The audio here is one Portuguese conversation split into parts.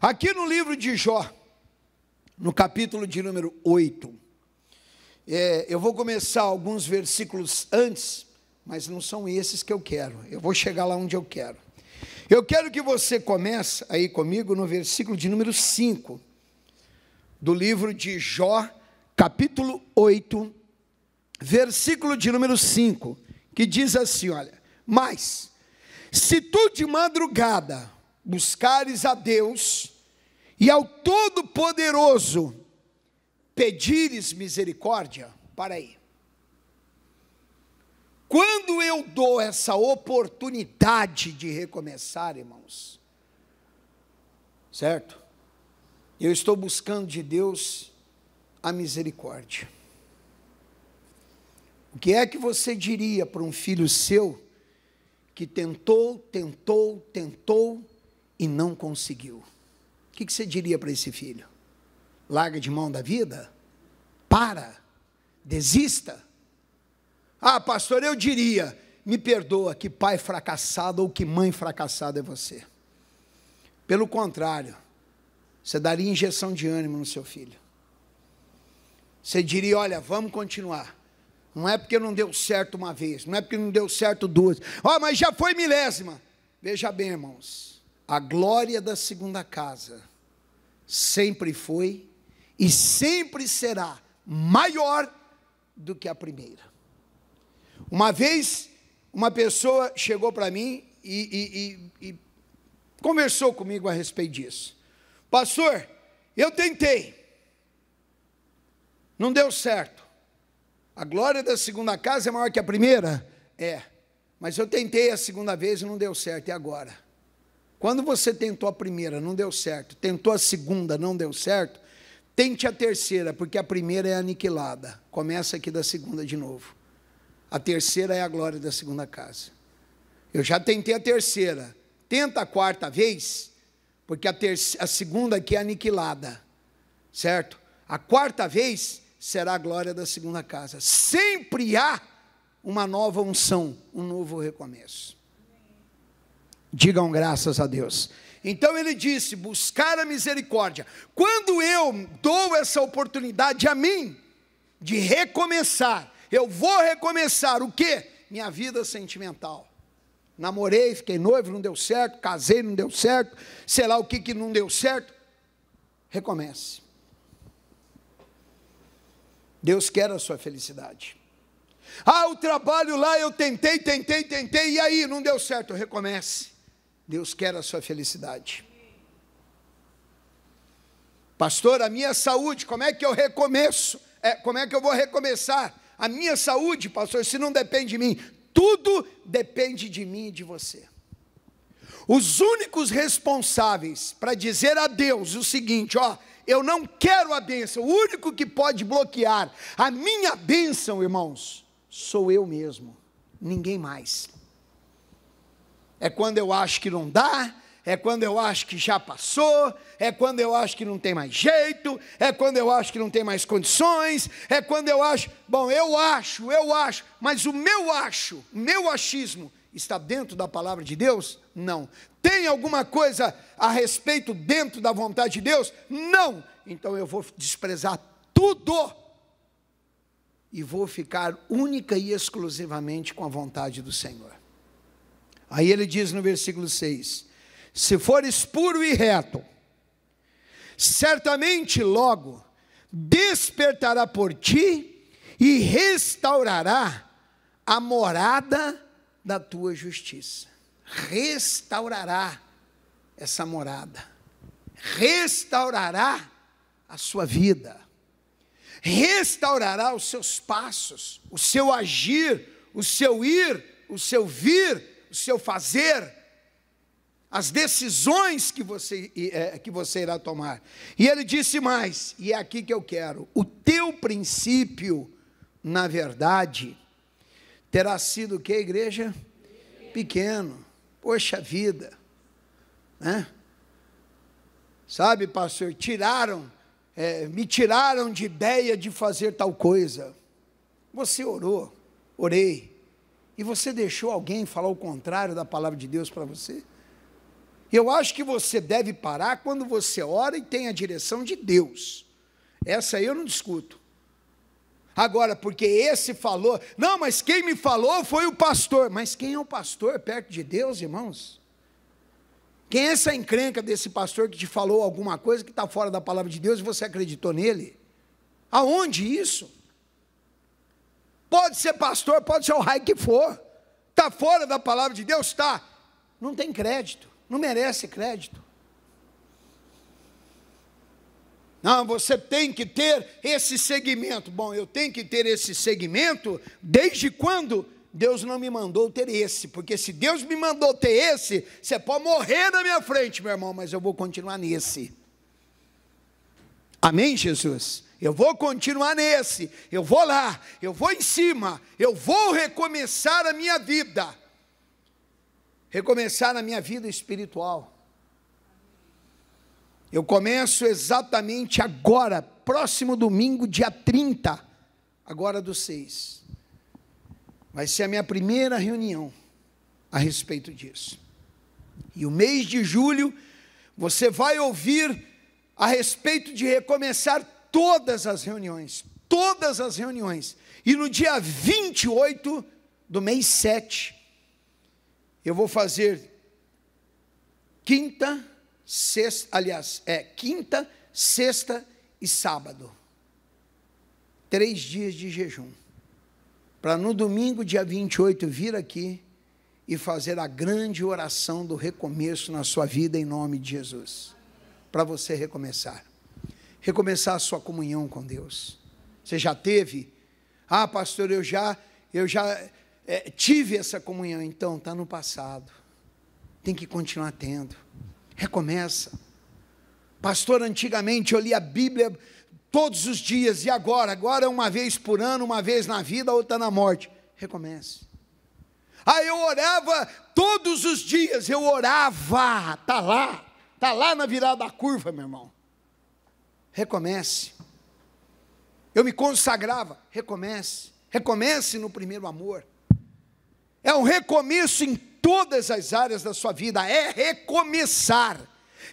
Aqui no livro de Jó, no capítulo de número 8, é, eu vou começar alguns versículos antes, mas não são esses que eu quero. Eu vou chegar lá onde eu quero. Eu quero que você comece aí comigo no versículo de número 5 do livro de Jó, capítulo 8, versículo de número 5, que diz assim, olha: "Mas se tu de madrugada buscares a Deus e ao Todo-Poderoso pedires misericórdia, para aí. Quando eu dou essa oportunidade de recomeçar, irmãos, certo? Eu estou buscando de Deus a misericórdia. O que é que você diria para um filho seu que tentou, tentou, tentou, e não conseguiu. O que, você diria para esse filho? Larga de mão da vida? Para! Desista! Ah, pastor, eu diria: me perdoa que pai fracassado ou que mãe fracassada é você. Pelo contrário, você daria injeção de ânimo no seu filho. Você diria: olha, vamos continuar. Não é porque não deu certo uma vez, não é porque não deu certo duas. Ó, oh, mas já foi milésima. Veja bem, irmãos a glória da segunda casa sempre foi e sempre será maior do que a primeira. Uma vez, uma pessoa chegou para mim e, e, e, e, conversou comigo a respeito disso. Pastor, eu tentei, não deu certo. A glória da segunda casa é maior que a primeira? É, mas eu tentei a segunda vez e não deu certo, e agora? Quando você tentou a primeira, não deu certo, tentou a segunda, não deu certo, tente a terceira, porque a primeira é aniquilada. Começa aqui da segunda de novo. A terceira é a glória da segunda casa. Eu já tentei a terceira. Tenta a quarta vez, porque a, terceira, a segunda aqui é aniquilada. Certo? A quarta vez será a glória da segunda casa. Sempre há uma nova unção, um novo recomeço. Digam graças a Deus. Então ele disse: buscar a misericórdia. Quando eu dou essa oportunidade a mim de recomeçar, eu vou recomeçar o quê? Minha vida sentimental. Namorei, fiquei noivo, não deu certo, casei, não deu certo, sei lá o que que não deu certo. Recomece. Deus quer a sua felicidade. Ah, o trabalho lá eu tentei, tentei, tentei, e aí não deu certo, recomece. Deus quer a sua felicidade. Pastor, a minha saúde, como é que eu recomeço? É, como é que eu vou recomeçar? A minha saúde, pastor, se não depende de mim, tudo depende de mim e de você. Os únicos responsáveis para dizer a Deus o seguinte, ó, eu não quero a bênção, o único que pode bloquear a minha bênção, irmãos, sou eu mesmo, ninguém mais. É quando eu acho que não dá, é quando eu acho que já passou, é quando eu acho que não tem mais jeito, é quando eu acho que não tem mais condições, é quando eu acho. Bom, eu acho, eu acho, mas o meu acho, o meu achismo está dentro da palavra de Deus? Não. Tem alguma coisa a respeito dentro da vontade de Deus? Não. Então eu vou desprezar tudo e vou ficar única e exclusivamente com a vontade do Senhor. Aí ele diz no versículo 6: Se fores puro e reto, certamente logo despertará por ti e restaurará a morada da tua justiça. Restaurará essa morada. Restaurará a sua vida. Restaurará os seus passos, o seu agir, o seu ir, o seu vir seu fazer, as decisões que você, é, que você irá tomar. E ele disse mais, e é aqui que eu quero: o teu princípio, na verdade, terá sido o que, igreja? Pequeno. Poxa vida, né? Sabe, pastor, tiraram, é, me tiraram de ideia de fazer tal coisa. Você orou, orei e você deixou alguém falar o contrário da palavra de Deus para você? Eu acho que você deve parar quando você ora e tem a direção de Deus. Essa aí eu não discuto. Agora, porque esse falou, não, mas quem me falou foi o pastor. Mas quem é o pastor perto de Deus, irmãos? Quem é essa encrenca desse pastor que te falou alguma coisa que está fora da palavra de Deus e você acreditou nele? Aonde isso? Pode ser pastor, pode ser o raio que for. Está fora da palavra de Deus? Está. Não tem crédito, não merece crédito. Não, você tem que ter esse segmento. Bom, eu tenho que ter esse segmento desde quando? Deus não me mandou ter esse, porque se Deus me mandou ter esse, você pode morrer na minha frente, meu irmão, mas eu vou continuar nesse. Amém, Jesus? Eu vou continuar nesse, eu vou lá, eu vou em cima, eu vou recomeçar a minha vida. Recomeçar a minha vida espiritual. Eu começo exatamente agora, próximo domingo, dia 30, agora do 6. Vai ser a minha primeira reunião a respeito disso. E o mês de julho, você vai ouvir a respeito de recomeçar todas as reuniões, todas as reuniões. E no dia 28 do mês 7, eu vou fazer quinta, sexta, aliás, é quinta, sexta e sábado. Três dias de jejum. Para no domingo, dia 28, vir aqui e fazer a grande oração do recomeço na sua vida em nome de Jesus. Para você recomeçar recomeçar a sua comunhão com Deus. Você já teve? Ah, pastor, eu já, eu já é, tive essa comunhão. Então, está no passado. Tem que continuar tendo. Recomeça. Pastor, antigamente eu lia a Bíblia todos os dias, e agora? Agora é uma vez por ano, uma vez na vida, outra na morte. Recomece. Ah, eu orava todos os dias, eu orava, está lá, está lá na virada da curva, meu irmão recomece. Eu me consagrava, recomece. Recomece no primeiro amor. É um recomeço em todas as áreas da sua vida, é recomeçar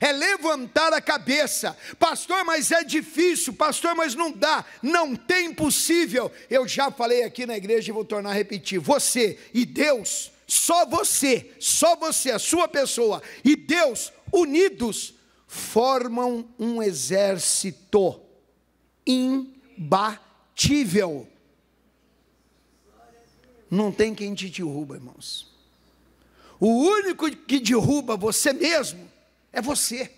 é levantar a cabeça. Pastor, mas é difícil, pastor, mas não dá, não tem possível. Eu já falei aqui na igreja e vou tornar a repetir: você e Deus, só você, só você, a sua pessoa e Deus unidos formam um exército imbatível. Não tem quem te derruba, irmãos. O único que derruba você mesmo é você.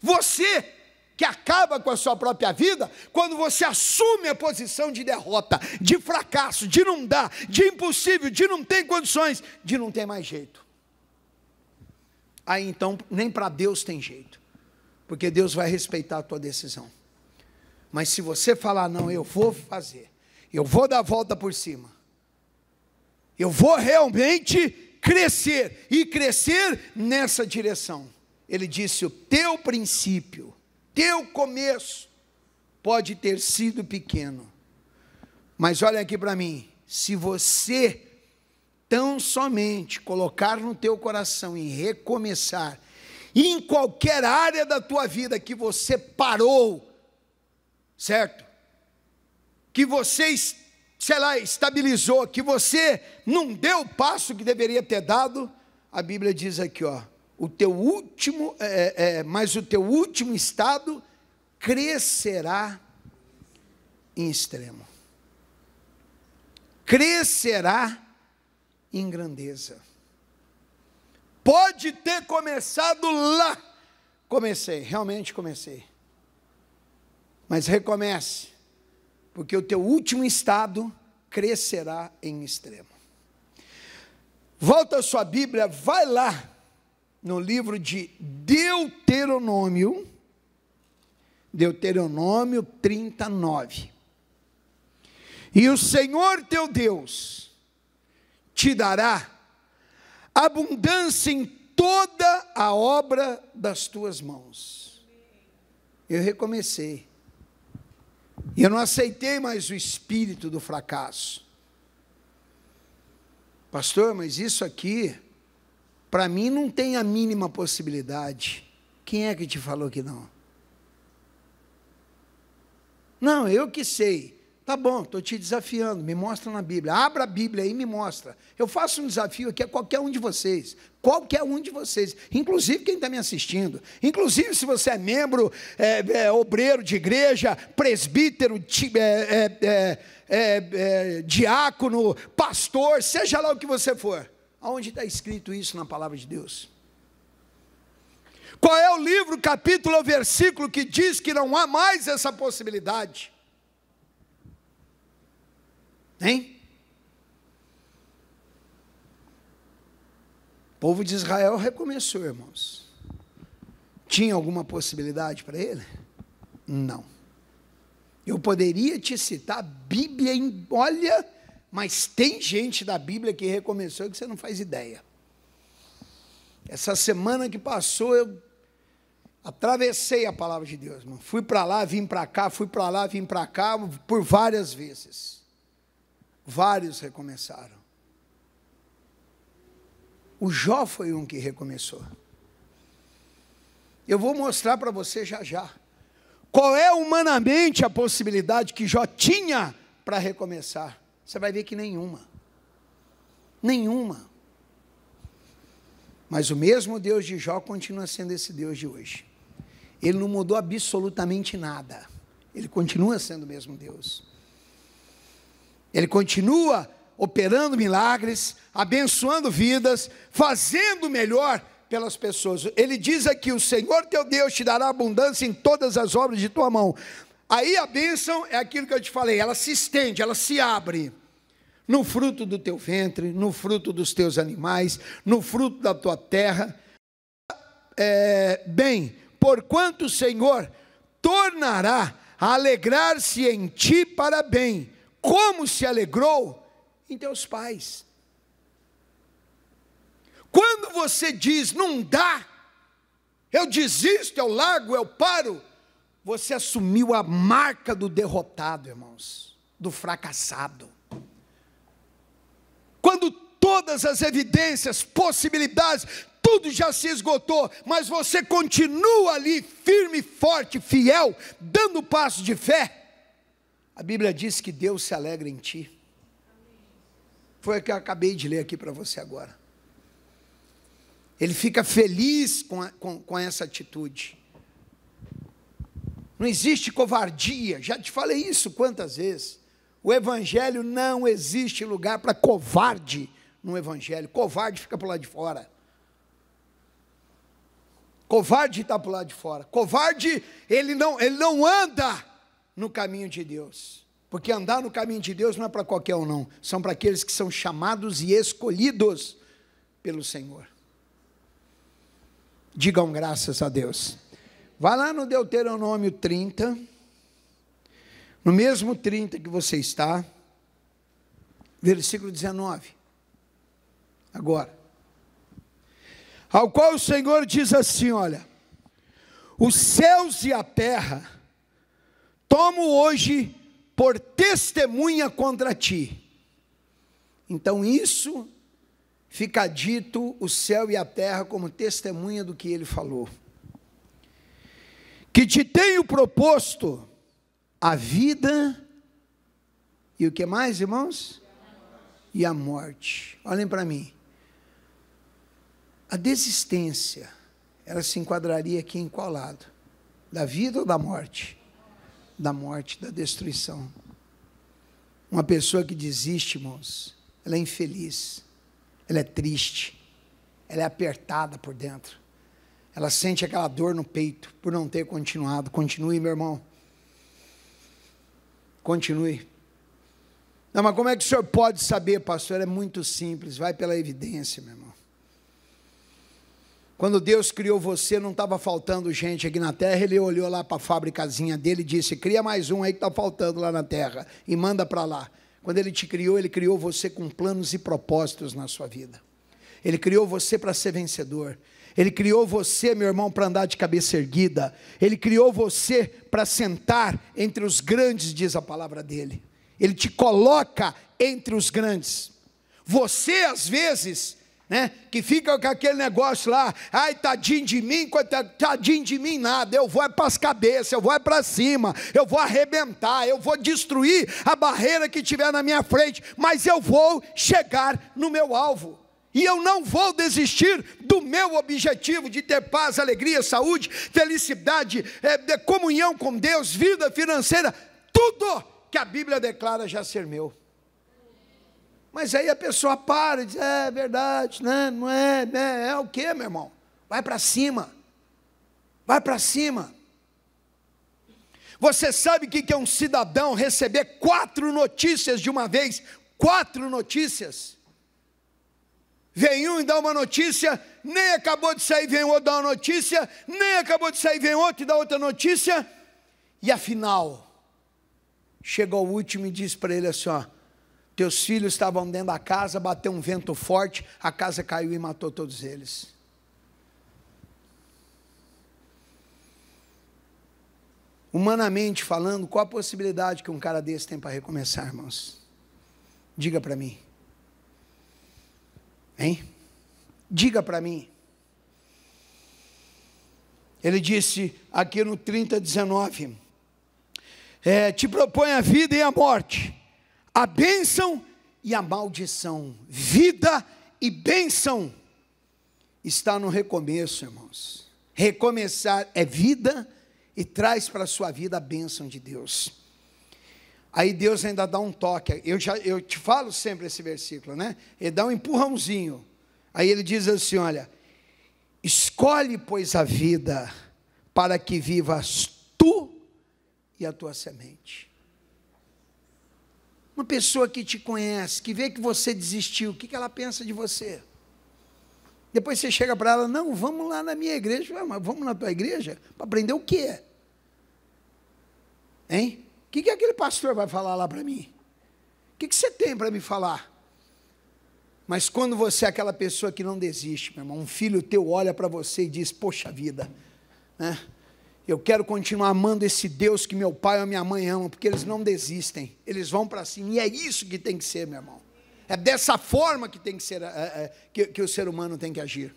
Você que acaba com a sua própria vida quando você assume a posição de derrota, de fracasso, de não dar, de impossível, de não ter condições, de não ter mais jeito aí então nem para Deus tem jeito, porque Deus vai respeitar a tua decisão. Mas se você falar, não, eu vou fazer, eu vou dar a volta por cima, eu vou realmente crescer e crescer nessa direção. Ele disse: o teu princípio, teu começo, pode ter sido pequeno, mas olha aqui para mim, se você tão somente colocar no teu coração e recomeçar em qualquer área da tua vida que você parou, certo? Que você, sei lá, estabilizou, que você não deu o passo que deveria ter dado, a Bíblia diz aqui, ó, o teu último, é, é, é mas o teu último estado crescerá em extremo. Crescerá em grandeza. Pode ter começado lá. Comecei, realmente comecei. Mas recomece, porque o teu último estado crescerá em extremo. Volta a sua Bíblia, vai lá no livro de Deuteronômio, Deuteronômio 39. E o Senhor teu Deus, te dará abundância em toda a obra das tuas mãos. Eu recomecei. Eu não aceitei mais o espírito do fracasso. Pastor, mas isso aqui, para mim, não tem a mínima possibilidade. Quem é que te falou que não? Não, eu que sei. Tá bom, estou te desafiando, me mostra na Bíblia. Abra a Bíblia aí e me mostra. Eu faço um desafio aqui a é qualquer um de vocês. Qualquer um de vocês, inclusive quem está me assistindo, inclusive se você é membro, é, é, obreiro de igreja, presbítero, ti, é, é, é diácono, pastor, seja lá o que você for. Aonde está escrito isso na palavra de Deus? Qual é o livro, capítulo ou versículo que diz que não há mais essa possibilidade? Hein? O povo de Israel recomeçou, irmãos. Tinha alguma possibilidade para ele? Não. Eu poderia te citar Bíblia em. Olha, mas tem gente da Bíblia que recomeçou que você não faz ideia. Essa semana que passou, eu atravessei a palavra de Deus, mano. Fui para lá, vim para cá, fui para lá, vim para cá, por várias vezes vários recomeçaram. O Jó foi um que recomeçou. Eu vou mostrar para você já já. Qual é humanamente a possibilidade que Jó tinha para recomeçar? Você vai ver que nenhuma. Nenhuma. Mas o mesmo Deus de Jó continua sendo esse Deus de hoje. Ele não mudou absolutamente nada. Ele continua sendo o mesmo Deus. Ele continua operando milagres, abençoando vidas, fazendo melhor pelas pessoas. Ele diz aqui: o Senhor teu Deus te dará abundância em todas as obras de tua mão. Aí a bênção é aquilo que eu te falei, ela se estende, ela se abre. No fruto do teu ventre, no fruto dos teus animais, no fruto da tua terra. É, bem, porquanto o Senhor tornará a alegrar-se em ti para bem como se alegrou em teus pais. Quando você diz não dá, eu desisto, eu largo, eu paro, você assumiu a marca do derrotado, irmãos, do fracassado. Quando todas as evidências, possibilidades, tudo já se esgotou, mas você continua ali firme, forte, fiel, dando passo de fé a Bíblia diz que Deus se alegra em ti. Foi o que eu acabei de ler aqui para você agora. Ele fica feliz com, a, com, com essa atitude. Não existe covardia, já te falei isso quantas vezes. O Evangelho não existe lugar para covarde no Evangelho. Covarde fica para o lado de fora. Covarde está para o lado de fora. Covarde, ele não, ele não anda no caminho de Deus. Porque andar no caminho de Deus não é para qualquer um, não. São para aqueles que são chamados e escolhidos pelo Senhor. Digam graças a Deus. Vá lá no Deuteronômio 30, no mesmo 30 que você está, versículo 19. Agora. Ao qual o Senhor diz assim: olha, os céus e a terra tomo hoje por testemunha contra ti. Então isso fica dito o céu e a terra como testemunha do que ele falou. Que te tenho proposto a vida e o que mais, irmãos? E a morte. Olhem para mim. A desistência, ela se enquadraria aqui em qual lado? Da vida ou da morte? da morte, da destruição. Uma pessoa que desiste, irmãos, ela é infeliz, ela é triste, ela é apertada por dentro, ela sente aquela dor no peito por não ter continuado. Continue, meu irmão. Continue. Não, mas como é que o senhor pode saber, pastor? É muito simples, vai pela evidência, meu irmão. Quando Deus criou você, não estava faltando gente aqui na terra. Ele olhou lá para a fábricazinha dele e disse: Cria mais um aí que está faltando lá na terra e manda para lá. Quando ele te criou, ele criou você com planos e propósitos na sua vida. Ele criou você para ser vencedor. Ele criou você, meu irmão, para andar de cabeça erguida. Ele criou você para sentar entre os grandes, diz a palavra dele. Ele te coloca entre os grandes. Você, às vezes, né? Que fica com aquele negócio lá, ai, tadinho de mim, tadinho de mim nada, eu vou é para as cabeças, eu vou é para cima, eu vou arrebentar, eu vou destruir a barreira que tiver na minha frente, mas eu vou chegar no meu alvo. E eu não vou desistir do meu objetivo de ter paz, alegria, saúde, felicidade, é, comunhão com Deus, vida financeira, tudo que a Bíblia declara já ser meu. Mas aí a pessoa para e diz: é, verdade, né? não é, né? é o que, meu irmão? Vai para cima. Vai para cima. Você sabe o que é um cidadão receber quatro notícias de uma vez? Quatro notícias. Vem um e dá uma notícia, nem acabou de sair, vem outro e dá uma notícia, nem acabou de sair, vem outro e dá outra notícia. E afinal, chega o último e diz para ele assim: ó, teus filhos estavam dentro da casa, bateu um vento forte, a casa caiu e matou todos eles. Humanamente falando, qual a possibilidade que um cara desse tem para recomeçar, irmãos? Diga para mim. Hein? Diga para mim. Ele disse aqui no 30, 19: é, Te propõe a vida e a morte a bênção e a maldição, vida e bênção, está no recomeço, irmãos. Recomeçar é vida e traz para a sua vida a bênção de Deus. Aí Deus ainda dá um toque. Eu, já, eu te falo sempre esse versículo, né? Ele dá um empurrãozinho. Aí ele diz assim: olha, escolhe, pois, a vida para que vivas tu e a tua semente. Uma pessoa que te conhece, que vê que você desistiu, o que, que ela pensa de você? Depois você chega para ela, não, vamos lá na minha igreja. mas vamos na tua igreja? Para aprender o quê? Hein? O que, que aquele pastor vai falar lá para mim? O que, que você tem para me falar? Mas quando você é aquela pessoa que não desiste, meu irmão, um filho teu olha para você e diz, poxa vida, né? Eu quero continuar amando esse Deus que meu pai e minha mãe amam, porque eles não desistem, eles vão para cima, e é isso que tem que ser, meu irmão. É dessa forma que tem que ser, é, é, que, que o ser humano tem que agir.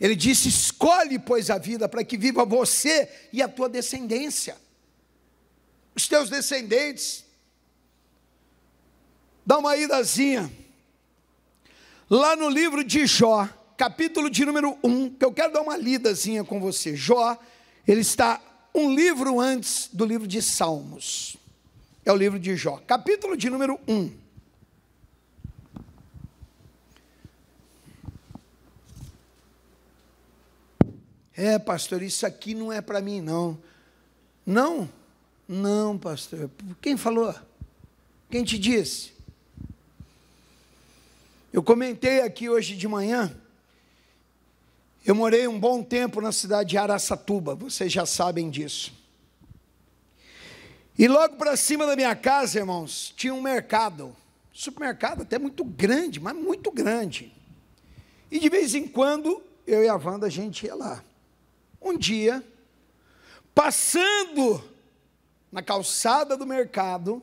Ele disse: Escolhe, pois, a vida para que viva você e a tua descendência, os teus descendentes. Dá uma idazinha. Lá no livro de Jó, capítulo de número 1, que eu quero dar uma lidazinha com você. Jó, ele está um livro antes do livro de Salmos. É o livro de Jó, capítulo de número 1. É, pastor, isso aqui não é para mim, não. Não? Não, pastor. Quem falou? Quem te disse? Eu comentei aqui hoje de manhã eu morei um bom tempo na cidade de Araçatuba, vocês já sabem disso. E logo para cima da minha casa, irmãos, tinha um mercado, supermercado até muito grande, mas muito grande. E de vez em quando, eu e a Wanda, a gente ia lá. Um dia, passando na calçada do mercado,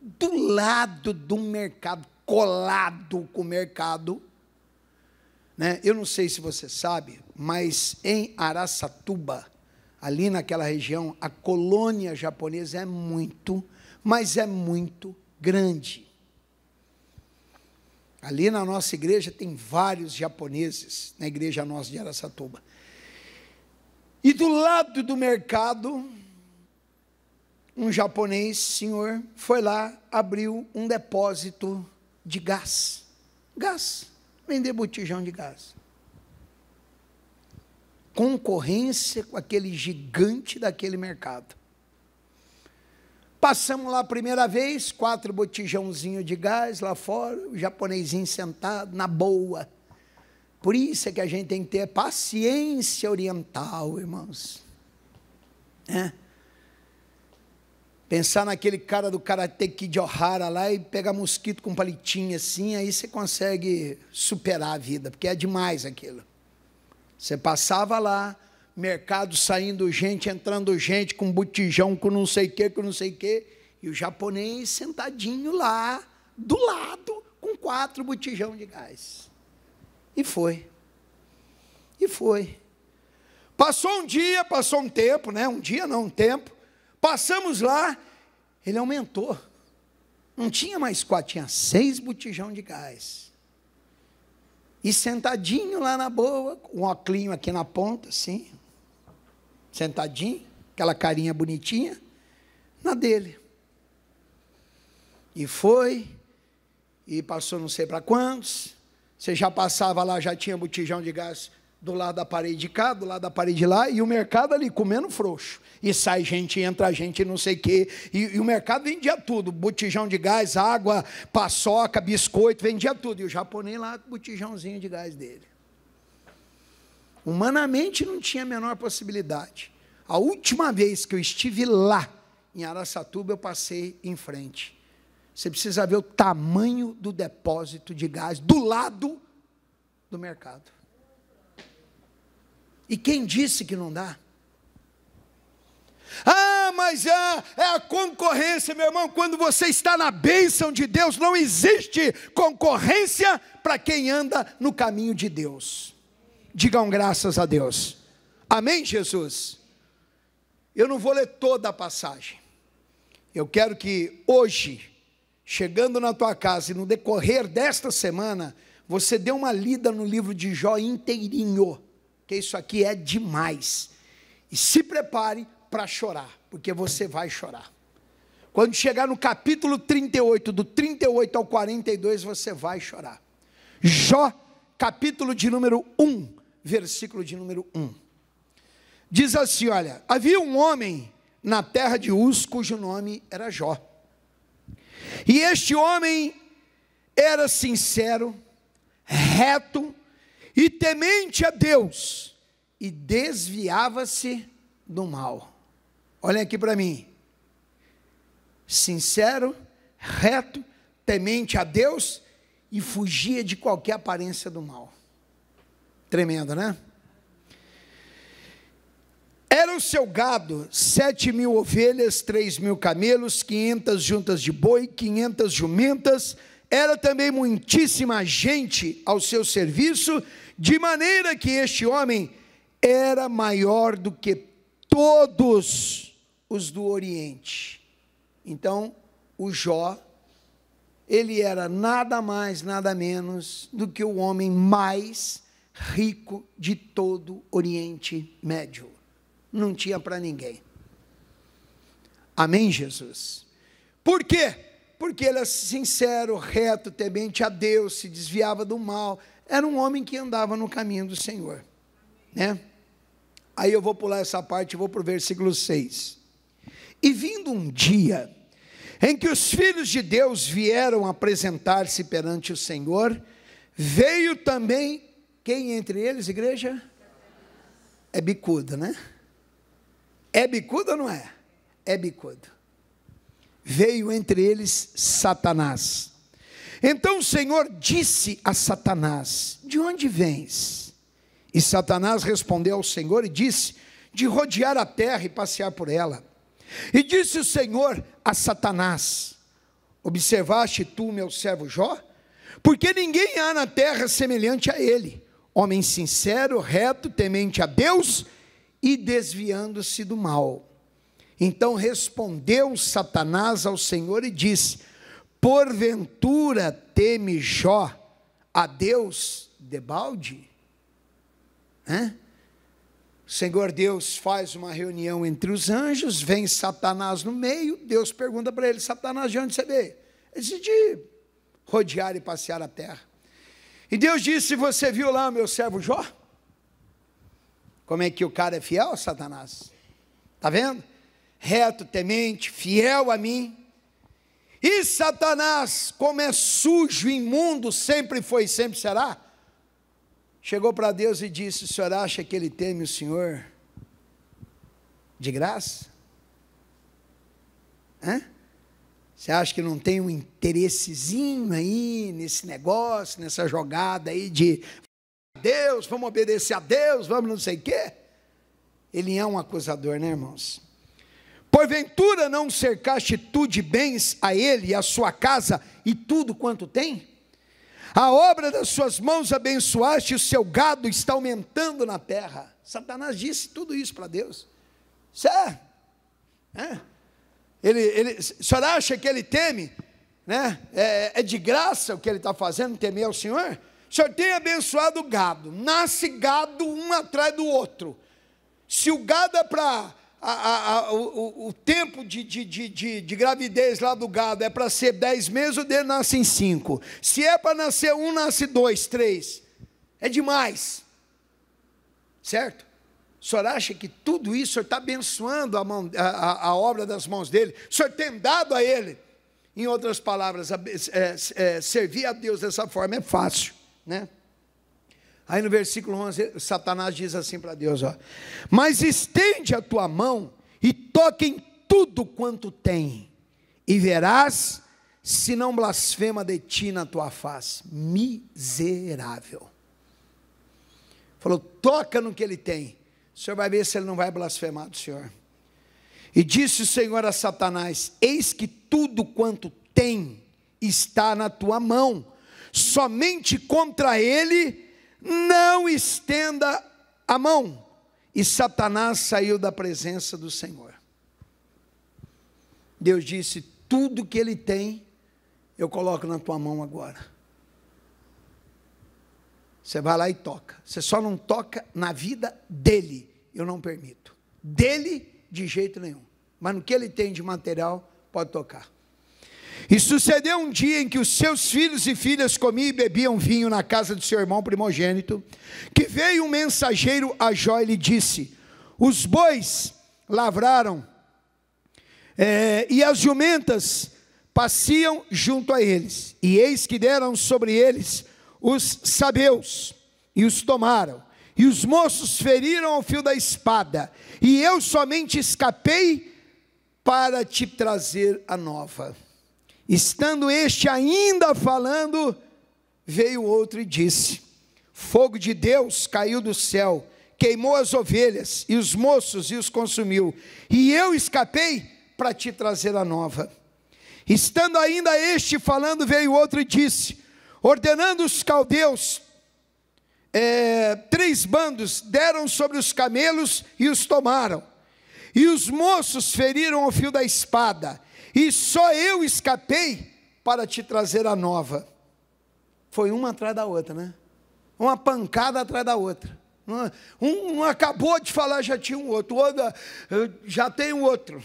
do lado do mercado, colado com o mercado, né? Eu não sei se você sabe, mas em Araçatuba, ali naquela região, a colônia japonesa é muito, mas é muito grande. Ali na nossa igreja tem vários japoneses, na igreja nossa de Araçatuba. E do lado do mercado, um japonês, senhor, foi lá, abriu um depósito de gás. Gás vender botijão de gás. Concorrência com aquele gigante daquele mercado. Passamos lá a primeira vez, quatro botijãozinhos de gás lá fora, o japonesinho sentado, na boa. Por isso é que a gente tem que ter paciência oriental, irmãos. É. Pensar naquele cara do Karate Kid Ohara lá e pegar mosquito com palitinha, assim, aí você consegue superar a vida, porque é demais aquilo. Você passava lá, mercado saindo gente, entrando gente com botijão, com não sei o quê, com não sei o quê, e o japonês sentadinho lá, do lado, com quatro botijão de gás. E foi. E foi. Passou um dia, passou um tempo, né? Um dia não, um tempo. Passamos lá, ele aumentou. Não tinha mais quatro, tinha seis botijão de gás. E sentadinho lá na boa, com um oclinho aqui na ponta, assim. Sentadinho, aquela carinha bonitinha, na dele. E foi, e passou não sei para quantos. Você já passava lá, já tinha botijão de gás do lado da parede cá, do lado da parede lá, e o mercado ali comendo frouxo. E sai gente, entra gente, não sei o quê. E, e, o mercado vendia tudo: botijão de gás, água, paçoca, biscoito, vendia tudo. E o japonês lá, botijãozinho de gás dele. Humanamente não tinha a menor possibilidade. A última vez que eu estive lá, em Aracatuba, eu passei em frente. Você precisa ver o tamanho do depósito de gás do lado do mercado. E quem disse que não dá? Ah, mas ah, é a concorrência, meu irmão. Quando você está na bênção de Deus, não existe concorrência para quem anda no caminho de Deus. Digam graças a Deus. Amém, Jesus? Eu não vou ler toda a passagem. Eu quero que hoje, chegando na tua casa e no decorrer desta semana, você dê uma lida no livro de Jó inteirinho que isso aqui é demais. E se prepare para chorar, porque você vai chorar. Quando chegar no capítulo 38, do 38 ao 42, você vai chorar. Jó, capítulo de número 1, versículo de número 1. Diz assim: Olha, havia um homem na terra de Uz cujo nome era Jó. E este homem era sincero, reto e temente a Deus, e desviava-se do mal. Olhem aqui para mim. Sincero, reto, temente a Deus e fugia de qualquer aparência do mal. Tremendo, né? Era o seu gado sete mil ovelhas, três mil camelos, quinhentas juntas de boi, quinhentas jumentas, era também muitíssima gente ao seu serviço, de maneira que este homem era maior do que todos os do Oriente. Então, o Jó, ele era nada mais, nada menos do que o homem mais rico de todo o Oriente Médio. Não tinha para ninguém. Amém, Jesus? Por quê? porque ele era é sincero, reto, temente a Deus, se desviava do mal. Era um homem que andava no caminho do Senhor. Né? Aí eu vou pular essa parte e vou para o versículo 6. E vindo um dia em que os filhos de Deus vieram apresentar-se perante o Senhor, veio também quem entre eles, igreja? É bicudo, né? É bicudo ou não é? É bicudo veio entre eles Satanás. Então o Senhor disse a Satanás: De onde vens? E Satanás respondeu ao Senhor e disse: De rodear a terra e passear por ela. E disse o Senhor a Satanás: Observaste tu, meu servo Jó? Porque ninguém há na terra semelhante a ele, homem sincero, reto, temente a Deus e desviando-se do mal. Então respondeu Satanás ao Senhor e disse: Porventura teme Jó a Deus debalde? Hã? Senhor Deus faz uma reunião entre os anjos, vem Satanás no meio, Deus pergunta para ele: Satanás, de onde você veio? Ele disse: de rodear e passear a terra. E Deus disse: Você viu lá meu servo Jó? Como é que o cara é fiel, Satanás? Está vendo? reto, temente, fiel a mim. E Satanás, como é sujo, imundo, sempre foi, e sempre será, chegou para Deus e disse: O senhor acha que ele teme o senhor de graça? Hã? Você acha que não tem um interessezinho aí nesse negócio, nessa jogada aí de Deus, vamos obedecer a Deus, vamos não sei o quê? Ele é um acusador, né, irmãos? Porventura não cercaste tu de bens a ele, a sua casa e tudo quanto tem? A obra das suas mãos abençoaste, o seu gado está aumentando na terra. Satanás disse tudo isso para Deus. Isso é, é. Ele, ele, o senhor acha que ele teme? Né? É, é de graça o que ele está fazendo, temer ao Senhor? O senhor tem abençoado o gado, nasce gado um atrás do outro. Se o gado é para a, a, o, o, tempo de, de, de, de, gravidez lá do gado é para ser dez meses, o dele nasce em cinco. Se é para nascer um, nasce dois, três. É demais. Certo? O senhor acha que tudo isso, o senhor está abençoando a, mão, a, a, obra das mãos dele? O senhor tem dado a ele? Em outras palavras, é, é, servir a Deus dessa forma é fácil, né? Aí no versículo 11, Satanás diz assim para Deus: ó, Mas estende a tua mão e toque em tudo quanto tem, e verás se não blasfema de ti na tua face. Miserável. Falou: toca no que ele tem, o senhor vai ver se ele não vai blasfemar do senhor. E disse o Senhor a Satanás: Eis que tudo quanto tem está na tua mão, somente contra ele não estenda a mão. E Satanás saiu da presença do Senhor. Deus disse: tudo que ele tem, eu coloco na tua mão agora. Você vai lá e toca. Você só não toca na vida dele, eu não permito. Dele, de jeito nenhum. Mas no que ele tem de material, pode tocar. E sucedeu um dia em que os seus filhos e filhas comiam e bebiam vinho na casa do seu irmão primogênito, que veio um mensageiro a Jó e lhe disse: Os bois lavraram, é, e as jumentas passeiam junto a eles, e eis que deram sobre eles os sabeus, e os tomaram, e os moços feriram ao fio da espada, e eu somente escapei para te trazer a nova. Estando este ainda falando, veio outro e disse: Fogo de Deus caiu do céu, queimou as ovelhas e os moços e os consumiu, e eu escapei para te trazer a nova. Estando ainda este falando, veio outro e disse: Ordenando os caldeus, é, três bandos deram sobre os camelos e os tomaram. E os moços feriram ao fio da espada, e só eu escapei para te trazer a nova. Foi uma atrás da outra, né? Uma pancada atrás da outra. Um, acabou de falar, já tinha um outro, o outro já tem um outro.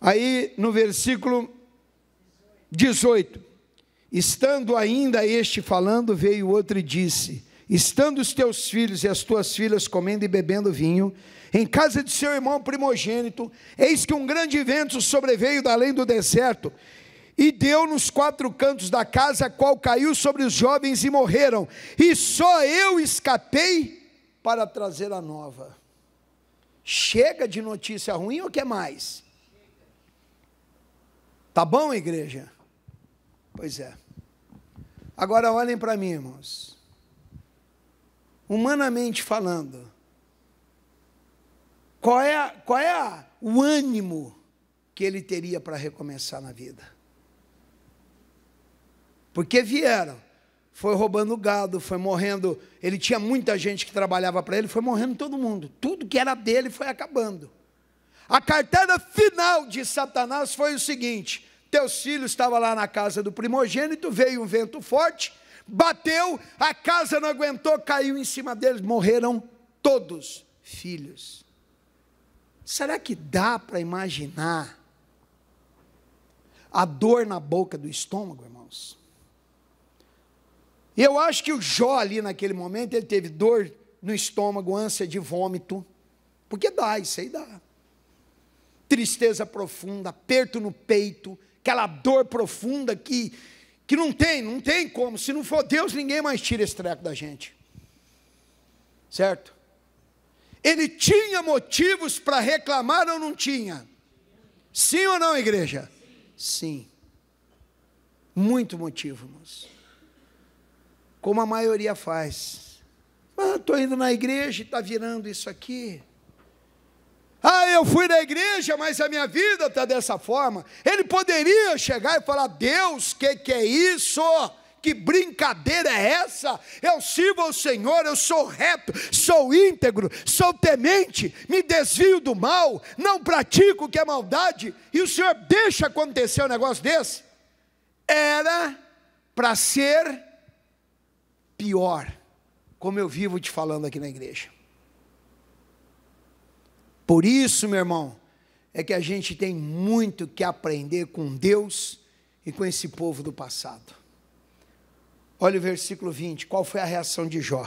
Aí no versículo 18: Estando ainda este falando, veio outro e disse: Estando os teus filhos e as tuas filhas comendo e bebendo vinho, em casa de seu irmão primogênito, eis que um grande vento sobreveio da além do deserto, e deu nos quatro cantos da casa, qual caiu sobre os jovens e morreram, e só eu escapei para trazer a nova. Chega de notícia ruim ou quer é mais? Tá bom, igreja? Pois é. Agora olhem para mim, irmãos. Humanamente falando, qual é, qual é o ânimo que ele teria para recomeçar na vida? Porque vieram, foi roubando gado, foi morrendo. Ele tinha muita gente que trabalhava para ele, foi morrendo todo mundo. Tudo que era dele foi acabando. A carteira final de Satanás foi o seguinte: teus filhos estavam lá na casa do primogênito, veio um vento forte, bateu, a casa não aguentou, caiu em cima deles, morreram todos filhos. Será que dá para imaginar a dor na boca do estômago, irmãos? Eu acho que o Jó ali naquele momento, ele teve dor no estômago, ânsia de vômito. Porque dá, isso aí dá. Tristeza profunda, aperto no peito, aquela dor profunda que, que não tem, não tem como. Se não for Deus, ninguém mais tira esse treco da gente. Certo? Ele tinha motivos para reclamar ou não tinha? Sim ou não, igreja? Sim. Muito motivo, irmãos. Como a maioria faz. Ah, estou indo na igreja e está virando isso aqui. Ah, eu fui na igreja, mas a minha vida está dessa forma. Ele poderia chegar e falar: Deus, o que, que é isso? que brincadeira é essa? Eu sirvo ao Senhor, eu sou reto, sou íntegro, sou temente, me desvio do mal, não pratico o que é maldade, e o Senhor deixa acontecer um negócio desse? Era para ser pior, como eu vivo te falando aqui na igreja. Por isso, meu irmão, é que a gente tem muito que aprender com Deus e com esse povo do passado. Olha o versículo 20, qual foi a reação de Jó?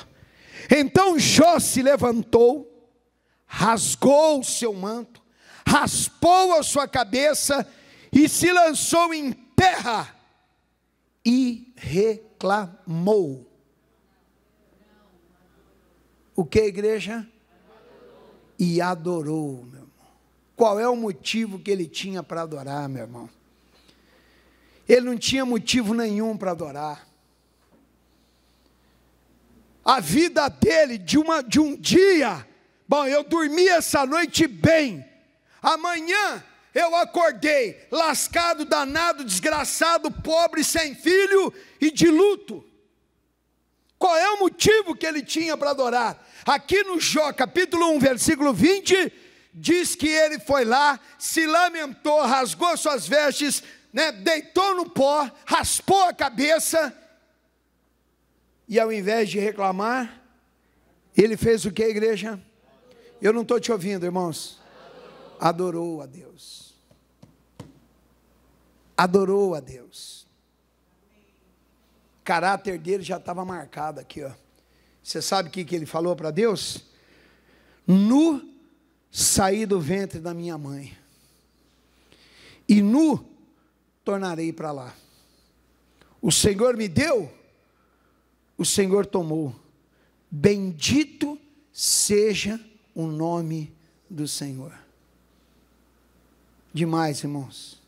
Então Jó se levantou, rasgou o seu manto, raspou a sua cabeça e se lançou em terra e reclamou. O que, igreja? E adorou, meu irmão. Qual é o motivo que ele tinha para adorar, meu irmão? Ele não tinha motivo nenhum para adorar a vida dele de, uma, de um dia. Bom, eu dormi essa noite bem. Amanhã eu acordei lascado, danado, desgraçado, pobre, sem filho e de luto. Qual é o motivo que ele tinha para adorar? Aqui no Jó, capítulo 1, versículo 20, diz que ele foi lá, se lamentou, rasgou suas vestes, né, deitou no pó, raspou a cabeça e ao invés de reclamar, ele fez o que, igreja? Eu não estou te ouvindo, irmãos. Adorou a Deus. Adorou a Deus. O caráter dele já estava marcado aqui, ó. Você sabe o que, que ele falou para Deus? Nu saí do ventre da minha mãe, e nu tornarei para lá. O Senhor me deu o Senhor tomou. Bendito seja o nome do Senhor. Demais, irmãos.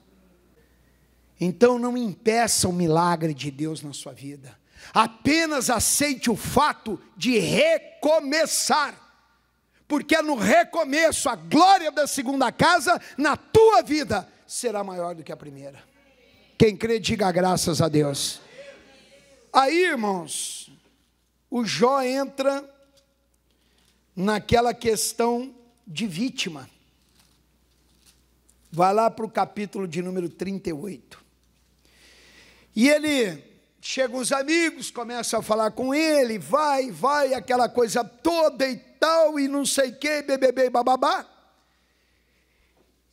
Então não impeça o milagre de Deus na sua vida. Apenas aceite o fato de recomeçar. Porque é no recomeço a glória da segunda casa na tua vida será maior do que a primeira. Quem crê, diga graças a Deus. Aí, irmãos, o Jó entra naquela questão de vítima. Vai lá para o capítulo de número 38. E ele chegam os amigos, começam a falar com ele, vai, vai, aquela coisa toda e tal, e não sei o que, bebê, bababá.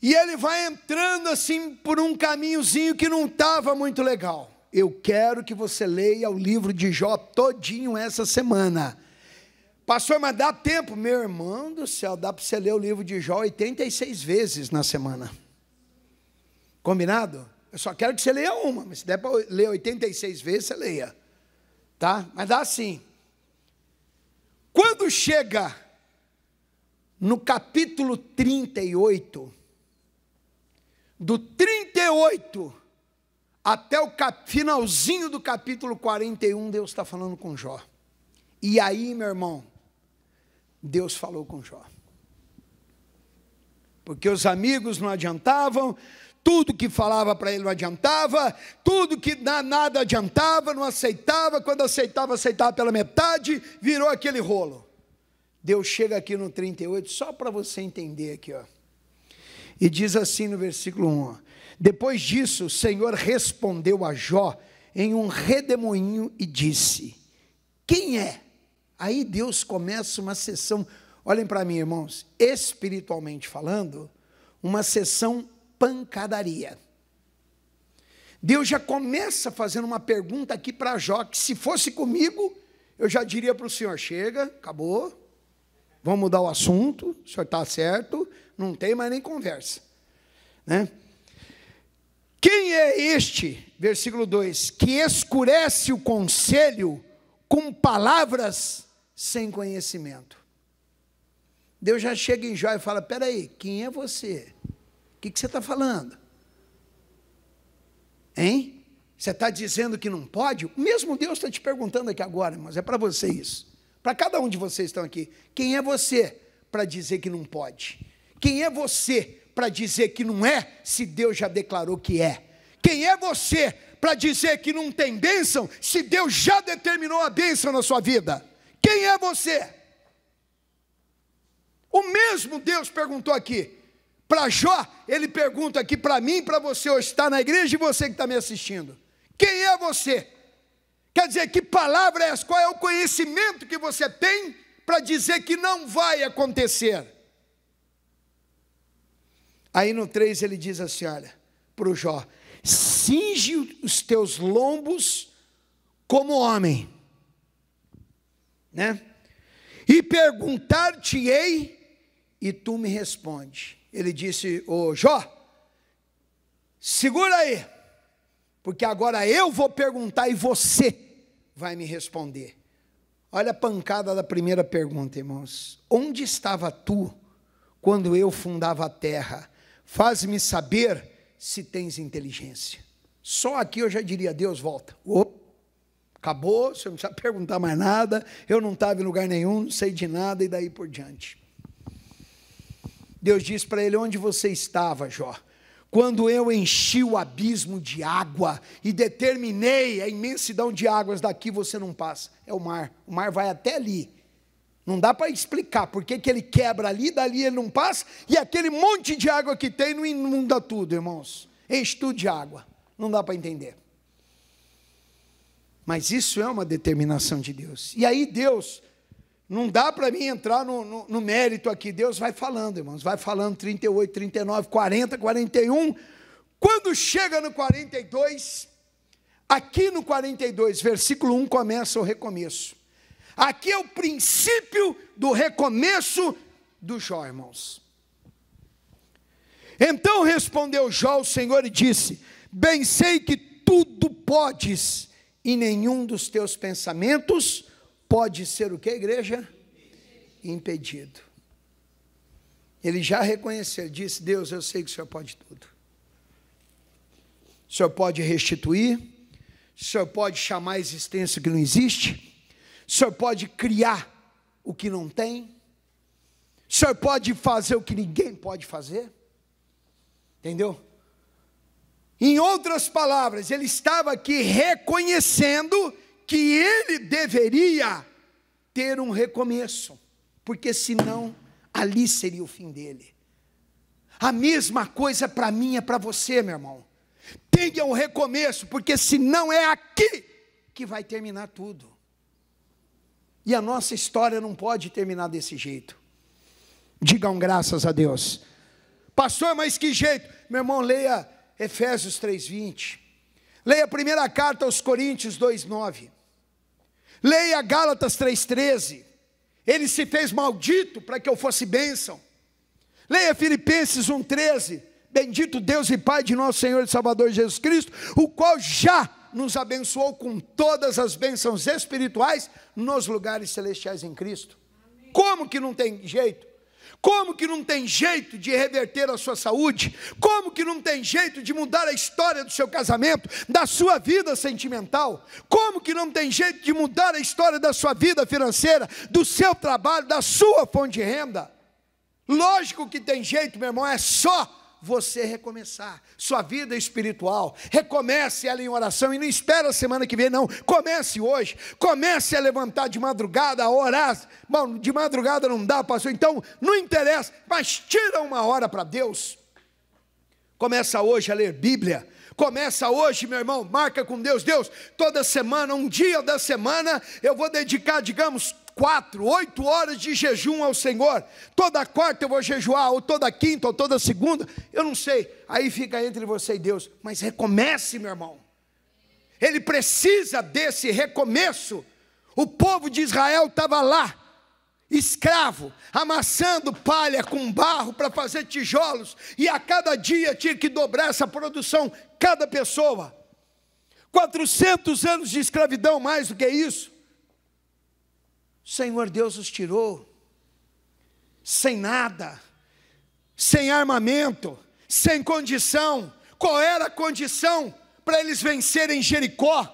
E ele vai entrando assim por um caminhozinho que não estava muito legal. Eu quero que você leia o livro de Jó todinho essa semana. Pastor, mas dá tempo? Meu irmão do céu, dá para você ler o livro de Jó 86 vezes na semana. Combinado? Eu só quero que você leia uma, mas se der para ler 86 vezes, você leia. Tá? Mas dá assim. Quando chega no capítulo 38, do 38 até o finalzinho do capítulo 41, Deus está falando com Jó. E aí, meu irmão, Deus falou com Jó. Porque os amigos não adiantavam, tudo que falava para ele não adiantava, tudo que nada adiantava, não aceitava, quando aceitava, aceitava pela metade, virou aquele rolo. Deus chega aqui no 38, só para você entender aqui, ó. E diz assim no versículo 1: depois disso, o Senhor respondeu a Jó em um redemoinho e disse: Quem é? Aí Deus começa uma sessão, olhem para mim, irmãos, espiritualmente falando, uma sessão pancadaria. Deus já começa fazendo uma pergunta aqui para Jó, que se fosse comigo, eu já diria para o senhor: chega, acabou, vamos mudar o assunto, o senhor está certo, não tem mais nem conversa. Né? Quem é este, versículo 2, que escurece o conselho com palavras sem conhecimento? Deus já chega em Jó e fala: peraí, quem é você? O que, que você está falando? Hein? Você está dizendo que não pode? O mesmo Deus está te perguntando aqui agora, mas é para você isso. Para cada um de vocês que estão aqui. Quem é você para dizer que não pode? Quem é você para dizer que não é, se Deus já declarou que é? Quem é você para dizer que não tem bênção, se Deus já determinou a bênção na sua vida? Quem é você? O mesmo Deus perguntou aqui. Para Jó, ele pergunta aqui para mim, para você, hoje está na igreja e você que está me assistindo. Quem é você? Quer dizer, que palavra é essa? Qual é o conhecimento que você tem para dizer que não vai acontecer? Aí no 3 ele diz assim: olha, para o Jó: cinge os teus lombos como homem, né? E perguntar-te-ei, e tu me responde. Ele disse: Ô oh, Jó, segura aí, porque agora eu vou perguntar e você vai me responder. Olha a pancada da primeira pergunta, irmãos. Onde estava tu quando eu fundava a terra? Faz-me saber se tens inteligência. Só aqui eu já diria: Deus, volta. Opa, acabou, você não precisa perguntar mais nada. Eu não estava em lugar nenhum, não sei de nada, e daí por diante. Deus diz para ele: Onde você estava, Jó? Quando eu enchi o abismo de água e determinei a imensidão de águas, daqui você não passa. É o mar. O mar vai até ali. Não dá para explicar por que ele quebra ali, dali ele não passa, e aquele monte de água que tem não inunda tudo, irmãos. Enche tudo de água. Não dá para entender. Mas isso é uma determinação de Deus. E aí Deus, não dá para mim entrar no, no, no, mérito aqui. Deus vai falando, irmãos, vai falando 38, 39, 40, 41. Quando chega no 42, aqui no 42, versículo 1 começa o recomeço. Aqui é o princípio do recomeço do Jó, irmãos. Então respondeu Jó ao Senhor e disse: Bem sei que tudo podes, e nenhum dos teus pensamentos pode ser o que, igreja? Impedido. Ele já reconheceu, disse: Deus, eu sei que o Senhor pode tudo. O Senhor pode restituir, o Senhor pode chamar a existência que não existe, o senhor pode criar o que não tem. O senhor pode fazer o que ninguém pode fazer. Entendeu? Em outras palavras, ele estava aqui reconhecendo que ele deveria ter um recomeço, porque senão ali seria o fim dele. A mesma coisa para mim é para você, meu irmão. Tenha um recomeço, porque senão é aqui que vai terminar tudo. E a nossa história não pode terminar desse jeito. Digam graças a Deus. Pastor, mas que jeito? Meu irmão, leia Efésios 3:20. Leia a primeira carta aos Coríntios 2:9. Leia Gálatas 3:13. Ele se fez maldito para que eu fosse bênção. Leia Filipenses 1:13. Bendito Deus e Pai de nosso Senhor e Salvador Jesus Cristo, o qual já nos abençoou com todas as bênçãos espirituais nos lugares celestiais em Cristo. Como que não tem jeito? Como que não tem jeito de reverter a sua saúde? Como que não tem jeito de mudar a história do seu casamento, da sua vida sentimental? Como que não tem jeito de mudar a história da sua vida financeira, do seu trabalho, da sua fonte de renda? Lógico que tem jeito, meu irmão, é só você recomeçar sua vida espiritual. Recomece ela em oração e não espera a semana que vem, não. Comece hoje. Comece a levantar de madrugada, a orar. Bom, de madrugada não dá, pastor. Então, não interessa, mas tira uma hora para Deus. Começa hoje a ler Bíblia. Começa hoje, meu irmão, marca com Deus. Deus, toda semana, um dia da semana, eu vou dedicar, digamos, quatro, oito horas de jejum ao Senhor. Toda quarta eu vou jejuar, ou toda quinta, ou toda segunda, eu não sei. Aí fica entre você e Deus. Mas recomece, meu irmão. Ele precisa desse recomeço. O povo de Israel estava lá, escravo, amassando palha com barro para fazer tijolos, e a cada dia tinha que dobrar essa produção, cada pessoa. 400 anos de escravidão, mais do que isso. Senhor Deus os tirou, sem nada, sem armamento, sem condição. Qual era a condição para eles vencerem Jericó?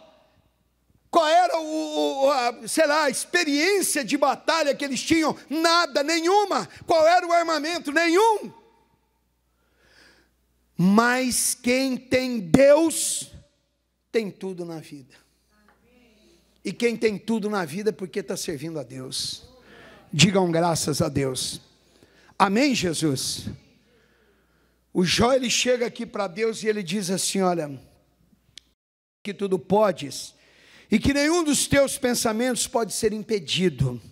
Qual era o, o a, sei lá, a experiência de batalha que eles tinham? Nada, nenhuma. Qual era o armamento? Nenhum. Mas quem tem Deus, tem tudo na vida. E quem tem tudo na vida é porque está servindo a Deus. Digam graças a Deus. Amém, Jesus? O Jó ele chega aqui para Deus e ele diz assim: Olha, que tudo podes, e que nenhum dos teus pensamentos pode ser impedido.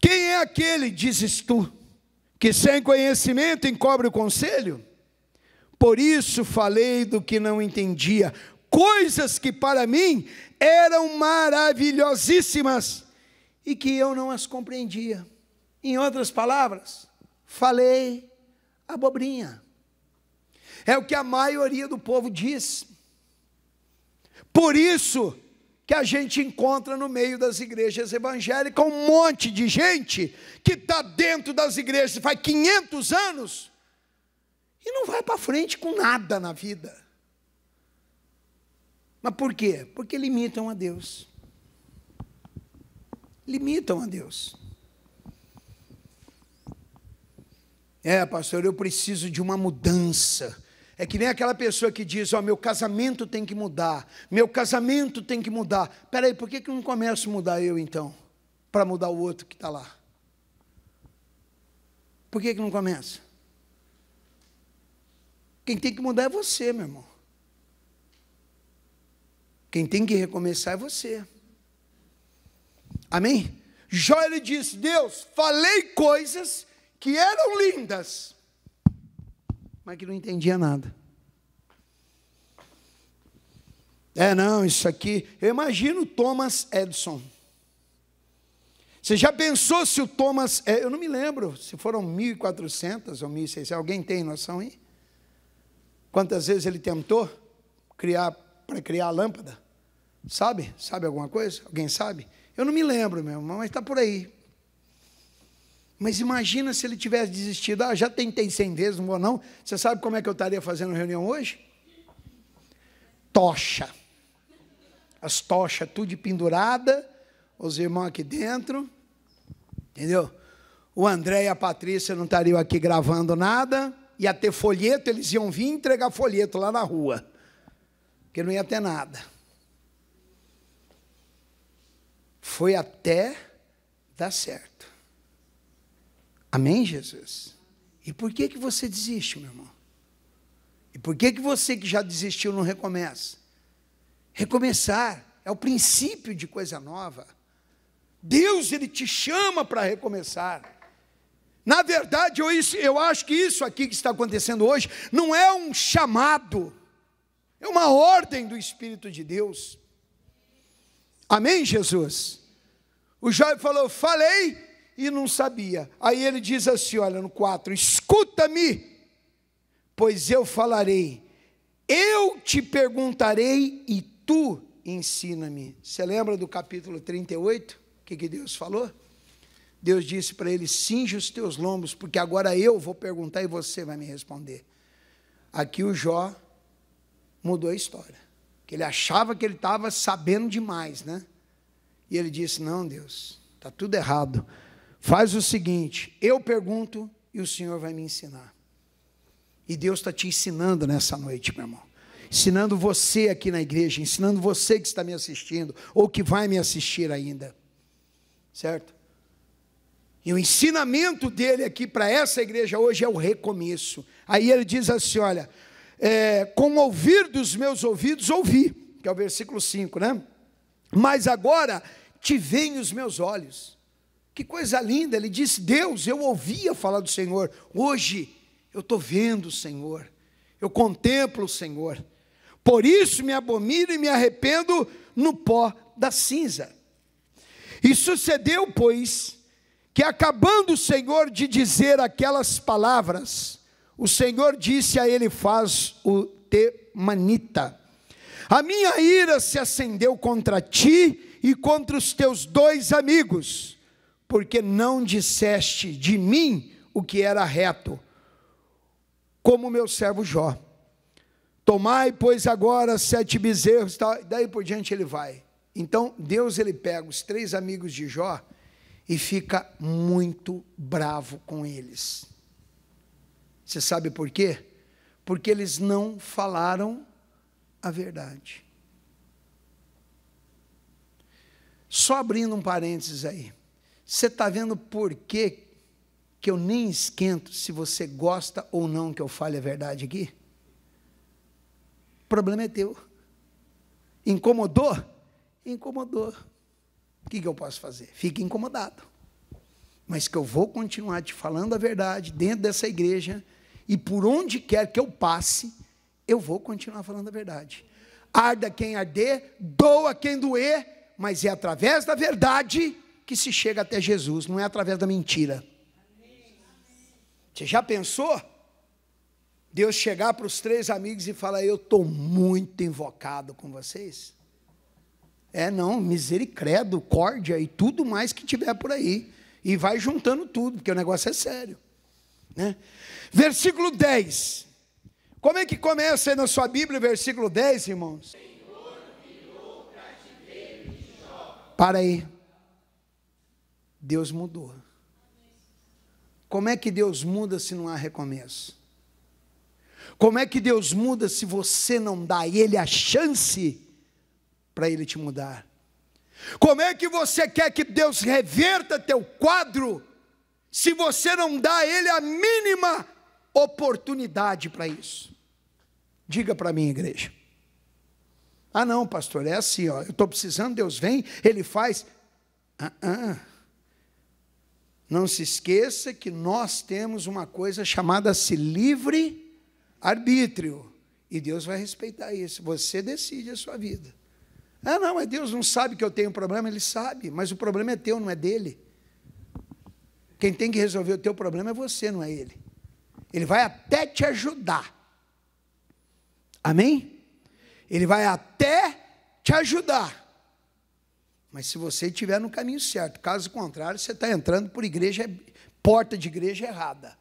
Quem é aquele, dizes tu, que sem conhecimento encobre o conselho? Por isso falei do que não entendia, coisas que para mim eram maravilhosíssimas e que eu não as compreendia. Em outras palavras, falei abobrinha. É o que a maioria do povo diz. Por isso que a gente encontra no meio das igrejas evangélicas um monte de gente que está dentro das igrejas faz 500 anos e não vai para frente com nada na vida mas por quê? Porque limitam a Deus. Limitam a Deus. É, pastor, eu preciso de uma mudança. É que nem aquela pessoa que diz: Ó, oh, meu casamento tem que mudar, meu casamento tem que mudar. Peraí, por que, que não começo a mudar eu então? Para mudar o outro que está lá? Por que, que não começa? Quem tem que mudar é você, meu irmão. Quem tem que recomeçar é você. Amém? Jó ele disse: Deus, falei coisas que eram lindas, mas que não entendia nada. É, não, isso aqui. Eu imagino Thomas Edison. Você já pensou se o Thomas. É, eu não me lembro se foram 1.400 ou 1.600. Alguém tem noção aí? Quantas vezes ele tentou criar para criar a lâmpada. Sabe? Sabe alguma coisa? Alguém sabe? Eu não me lembro, meu irmão, mas está por aí. Mas imagina se ele tivesse desistido. Ah, já tentei 100 vezes, não vou não. Você sabe como é que eu estaria fazendo reunião hoje? Tocha. As tochas tudo pendurada, os irmãos aqui dentro. Entendeu? O André e a Patrícia não estariam aqui gravando nada. Ia ter folheto, eles iam vir entregar folheto lá na rua porque não ia ter nada. Foi até dar certo. Amém, Jesus? E por que, que você desiste, meu irmão? E por que, que você que já desistiu não recomeça? Recomeçar é o princípio de coisa nova. Deus, Ele te chama para recomeçar. Na verdade, eu, eu acho que isso aqui que está acontecendo hoje não é um chamado é uma ordem do Espírito de Deus. Amém, Jesus? O Jó falou: falei e não sabia. Aí ele diz assim: olha, no 4: escuta-me, pois eu falarei, eu te perguntarei e tu ensina-me. Você lembra do capítulo 38? O que, que Deus falou? Deus disse para ele: cinge os teus lombos, porque agora eu vou perguntar e você vai me responder. Aqui o Jó mudou a história. Que ele achava que ele estava sabendo demais, né? E ele disse: Não, Deus, está tudo errado. Faz o seguinte: eu pergunto e o Senhor vai me ensinar. E Deus está te ensinando nessa noite, meu irmão. Ensinando você aqui na igreja, ensinando você que está me assistindo, ou que vai me assistir ainda. Certo? E o ensinamento dele aqui para essa igreja hoje é o recomeço. Aí ele diz assim: olha, é, com o ouvir dos meus ouvidos ouvi, que é o versículo 5, né? Mas agora te veem os meus olhos. Que coisa linda, ele disse: Deus, eu ouvia falar do Senhor, hoje eu estou vendo o Senhor, eu contemplo o Senhor, por isso me abomino e me arrependo no pó da cinza. E sucedeu, pois, que acabando o Senhor de dizer aquelas palavras, o Senhor disse a ele: Faz o temanita. A minha ira se acendeu contra ti e contra os teus dois amigos, porque não disseste de mim o que era reto, como meu servo Jó. Tomai, pois, agora sete bezerros, daí por diante ele vai. Então, Deus ele pega os três amigos de Jó e fica muito bravo com eles. Você sabe por quê? Porque eles não falaram a verdade. Só abrindo um parênteses aí. Você está vendo por que, que eu nem esquento se você gosta ou não que eu fale a verdade aqui? O problema é teu. Incomodou? Incomodou. O que, que eu posso fazer? Fique incomodado. Mas que eu vou continuar te falando a verdade dentro dessa igreja e por onde quer que eu passe, eu vou continuar falando a verdade. Arda quem arder, doa quem doer, mas é através da verdade que se chega até Jesus, não é através da mentira. Você já pensou? Deus chegar para os três amigos e falar: Eu estou muito invocado com vocês. É, não, misericórdia, córdia e tudo mais que tiver por aí. E vai juntando tudo, porque o negócio é sério. Né? Versículo 10. Como é que começa aí na sua Bíblia o versículo 10, irmãos? Para aí. Deus mudou. Como é que Deus muda se não há recomeço? Como é que Deus muda se você não dá a Ele a chance para Ele te mudar? Como é que você quer que Deus reverta teu quadro se você não dá a ele a mínima oportunidade para isso. Diga para mim, igreja. Ah, não, pastor, é assim, ó, eu estou precisando, Deus vem, ele faz. Ah, ah. Não se esqueça que nós temos uma coisa chamada se livre arbítrio. E Deus vai respeitar isso. Você decide a sua vida. Ah, não, mas Deus não sabe que eu tenho um problema, ele sabe, mas o problema é teu, não é dele. Quem tem que resolver o teu problema é você, não é ele. Ele vai até te ajudar. Amém? Ele vai até te ajudar. Mas se você estiver no caminho certo, caso contrário, você está entrando por igreja, porta de igreja errada.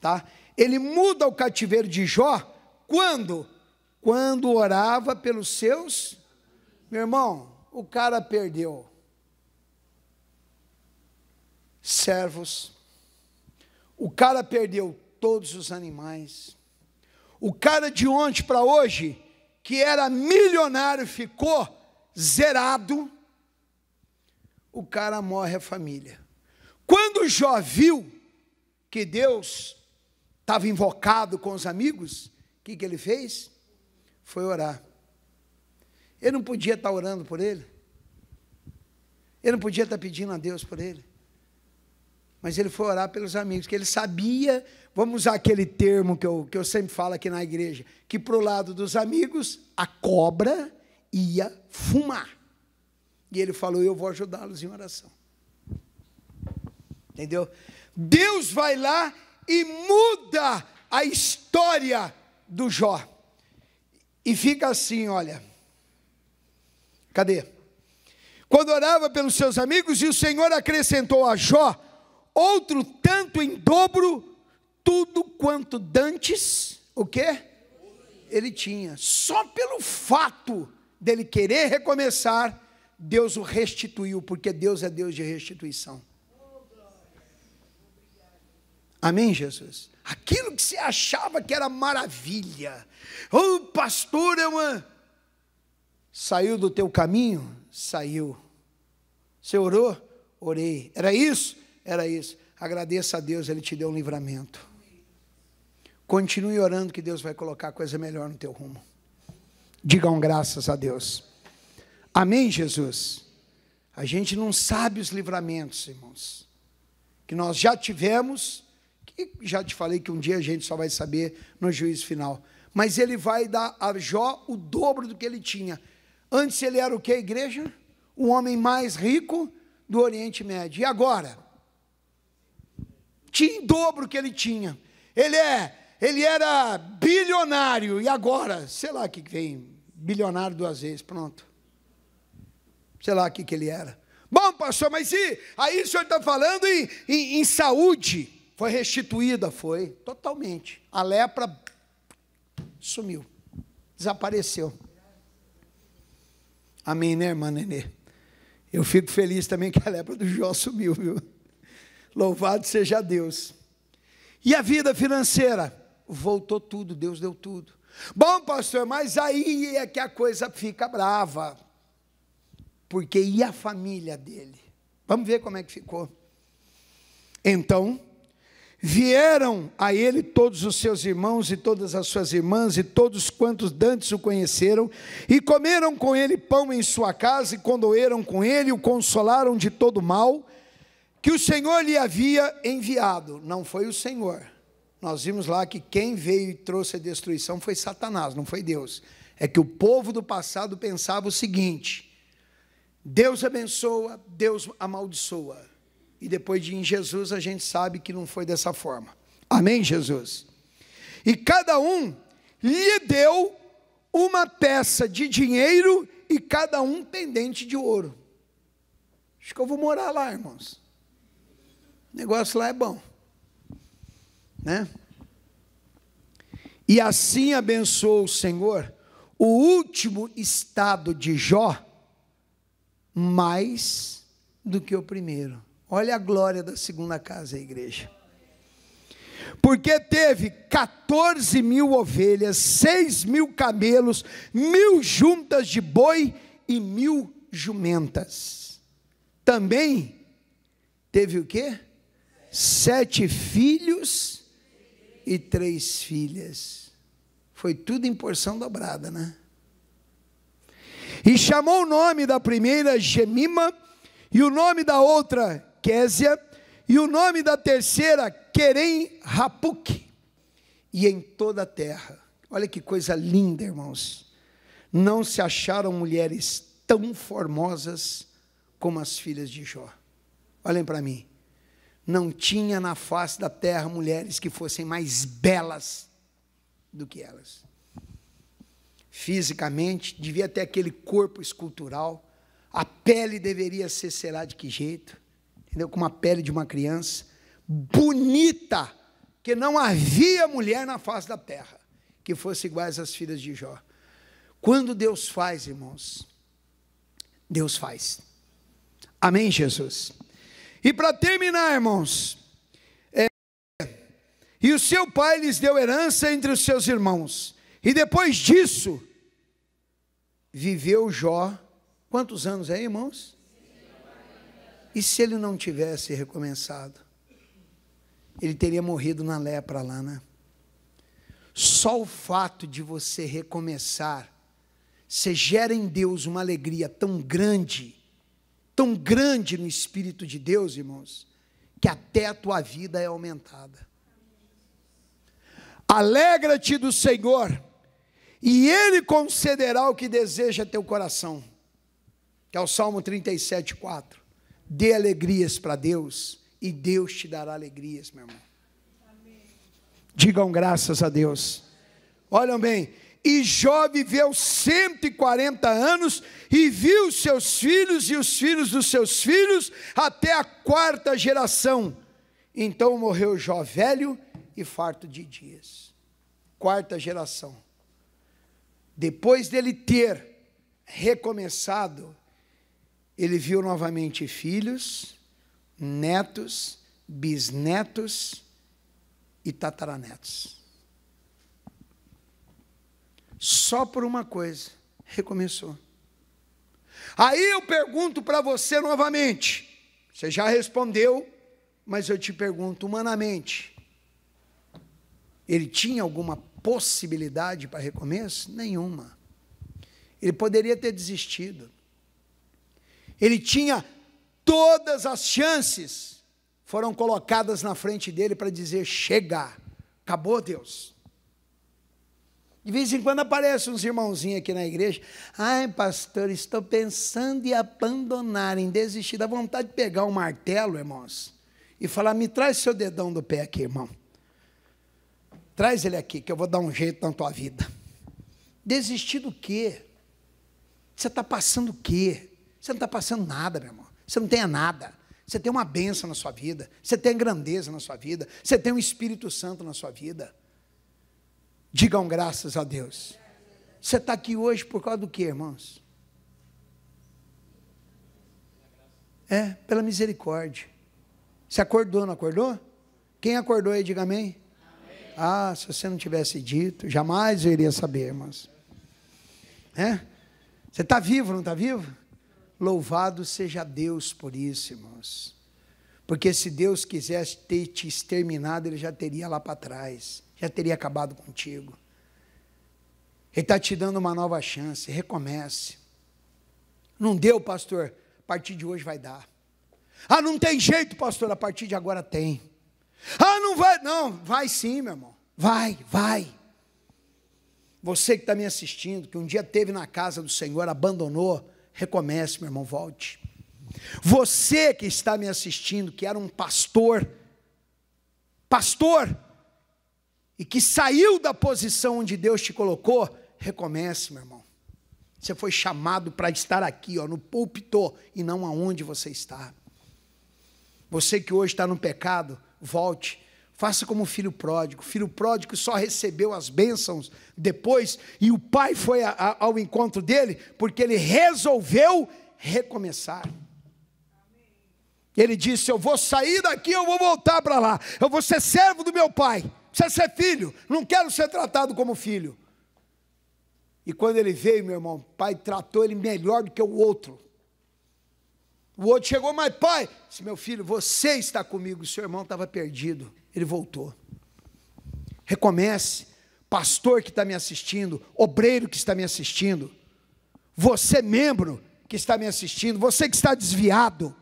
Tá? Ele muda o cativeiro de Jó quando? Quando orava pelos seus. Meu irmão, o cara perdeu servos, o cara perdeu todos os animais. O cara de ontem para hoje, que era milionário, ficou zerado. O cara morre a família. Quando Jó viu que Deus estava invocado com os amigos, o que, que ele fez? Foi orar. Ele não podia estar tá orando por ele. Ele não podia estar tá pedindo a Deus por ele mas ele foi orar pelos amigos, que ele sabia, vamos usar aquele termo que eu, que eu sempre falo aqui na igreja, que para o lado dos amigos, a cobra ia fumar. E ele falou: Eu vou ajudá-los em oração. Entendeu? Deus vai lá e muda a história do Jó. E fica assim: olha. Cadê? Quando orava pelos seus amigos, e o Senhor acrescentou a Jó outro tanto em dobro tudo quanto dantes, o quê? Ele tinha. Só pelo fato dele querer recomeçar, Deus o restituiu, porque Deus é Deus de restituição. Amém, Jesus? Aquilo que você achava que era maravilha, oh, pastor, é Saiu do teu caminho? Saiu. Você orou? Orei. Era isso? era isso. Agradeça a Deus, Ele te deu um livramento. Continue orando que Deus vai colocar coisa melhor no teu rumo. Digam graças a Deus. Amém, Jesus? A gente não sabe os livramentos, irmãos, que nós já tivemos, que já te falei que um dia a gente só vai saber no juízo final. Mas ele vai dar a Jó o dobro do que ele tinha. Antes ele era o que, igreja? O homem mais rico do Oriente Médio. E agora? tinha em dobro o que ele tinha. Ele é, ele era bilionário e agora, sei lá o que vem, bilionário duas vezes, pronto. Sei lá o que, que ele era. Bom, pastor, mas e aí o senhor está falando em, em, em saúde? Foi restituída, foi, totalmente. A lepra sumiu, desapareceu. Amém, né, irmã Nenê? Eu fico feliz também que a lepra do Jó sumiu, viu? Louvado seja Deus. E a vida financeira? Voltou tudo, Deus deu tudo. Bom, pastor, mas aí é que a coisa fica brava. Porque e a família dele? Vamos ver como é que ficou. Então, vieram a ele todos os seus irmãos e todas as suas irmãs e todos quantos dantes o conheceram, e comeram com ele pão em sua casa, e condoeram com ele, e o consolaram de todo mal que o Senhor lhe havia enviado. Não foi o Senhor. Nós vimos lá que quem veio e trouxe a destruição foi Satanás, não foi Deus. É que o povo do passado pensava o seguinte: Deus abençoa, Deus amaldiçoa. E depois de em Jesus a gente sabe que não foi dessa forma. Amém, Jesus? E cada um lhe deu uma peça de dinheiro e cada um pendente de ouro. Acho que eu vou morar lá, irmãos. O negócio lá é bom. Né? E assim abençoou o Senhor o último estado de Jó mais do que o primeiro. Olha a glória da segunda casa, a igreja. Porque teve 14 mil ovelhas, 6 mil camelos, mil juntas de boi e mil jumentas. Também teve o quê? sete filhos e três filhas. Foi tudo em porção dobrada, né? E chamou o nome da primeira Gemima, e o nome da outra Késia, e o nome da terceira Querem Rapuque, e em toda a terra. Olha que coisa linda, irmãos. Não se acharam mulheres tão formosas como as filhas de Jó. Olhem para mim não tinha na face da terra mulheres que fossem mais belas do que elas. Fisicamente, devia ter aquele corpo escultural, a pele deveria ser, sei lá de que jeito, entendeu? Como a pele de uma criança, bonita, que não havia mulher na face da terra que fosse iguais às filhas de Jó. Quando Deus faz, irmãos, Deus faz. Amém, Jesus? E para terminar, irmãos, é, e o seu pai lhes deu herança entre os seus irmãos. E depois disso, viveu Jó, quantos anos aí, irmãos? E se ele não tivesse recomeçado? Ele teria morrido na lepra lá, né? Só o fato de você recomeçar, você gera em Deus uma alegria tão grande tão grande no Espírito de Deus, irmãos, que até a tua vida é aumentada. Alegra-te do Senhor, e Ele concederá o que deseja teu coração. Que é o Salmo 37, 4. Dê alegrias para Deus, e Deus te dará alegrias, meu irmão. Digam graças a Deus. Olham bem, e Jó viveu 140 anos e viu seus filhos e os filhos dos seus filhos até a quarta geração. Então morreu Jó velho e farto de dias. Quarta geração. Depois dele ter recomeçado, ele viu novamente filhos, netos, bisnetos e tataranetos só por uma coisa: recomeçou. Aí eu pergunto para você novamente. Você já respondeu, mas eu te pergunto humanamente. Ele tinha alguma possibilidade para recomeço? Nenhuma. Ele poderia ter desistido. Ele tinha todas as chances foram colocadas na frente dele para dizer: chega, acabou, Deus. De vez em quando aparecem uns irmãozinhos aqui na igreja. Ai, pastor, estou pensando em abandonar, em desistir. Dá vontade de pegar um martelo, irmãos, e falar: me traz seu dedão do pé aqui, irmão. Traz ele aqui, que eu vou dar um jeito na tua vida. Desistir do quê? Você está passando o quê? Você não está passando nada, meu irmão. Você não tem nada. Você tem uma bênção na sua vida. Você tem grandeza na sua vida. Você tem o um Espírito Santo na sua vida. Digam graças a Deus. Você está aqui hoje por causa do que, irmãos? É, pela misericórdia. Você acordou, não acordou? Quem acordou aí, diga amém. amém. Ah, se você não tivesse dito, jamais eu iria saber, irmãos. É? Você está vivo, não está vivo? Louvado seja Deus por isso, irmãos. Porque se Deus quisesse ter te exterminado, ele já teria lá para trás já teria acabado contigo. Ele está te dando uma nova chance, recomece. Não deu, pastor, a partir de hoje vai dar. Ah, não tem jeito, pastor, a partir de agora tem. Ah, não vai, não, vai sim, meu irmão, vai, vai. Você que está me assistindo, que um dia teve na casa do Senhor, abandonou, recomece, meu irmão, volte. Você que está me assistindo, que era um pastor, pastor, e que saiu da posição onde Deus te colocou, recomece, meu irmão. Você foi chamado para estar aqui, ó, no púlpito, e não aonde você está. Você que hoje está no pecado, volte. Faça como o filho pródigo. O filho pródigo só recebeu as bênçãos depois, e o pai foi a, a, ao encontro dele, porque ele resolveu recomeçar. Ele disse: Eu vou sair daqui, eu vou voltar para lá. Eu vou ser servo do meu pai precisa ser filho, não quero ser tratado como filho. E quando ele veio, meu irmão, o pai tratou ele melhor do que o outro. O outro chegou, mas pai, disse, meu filho, você está comigo, seu irmão estava perdido, ele voltou. Recomece, pastor que está me assistindo, obreiro que está me assistindo, você membro que está me assistindo, você que está desviado,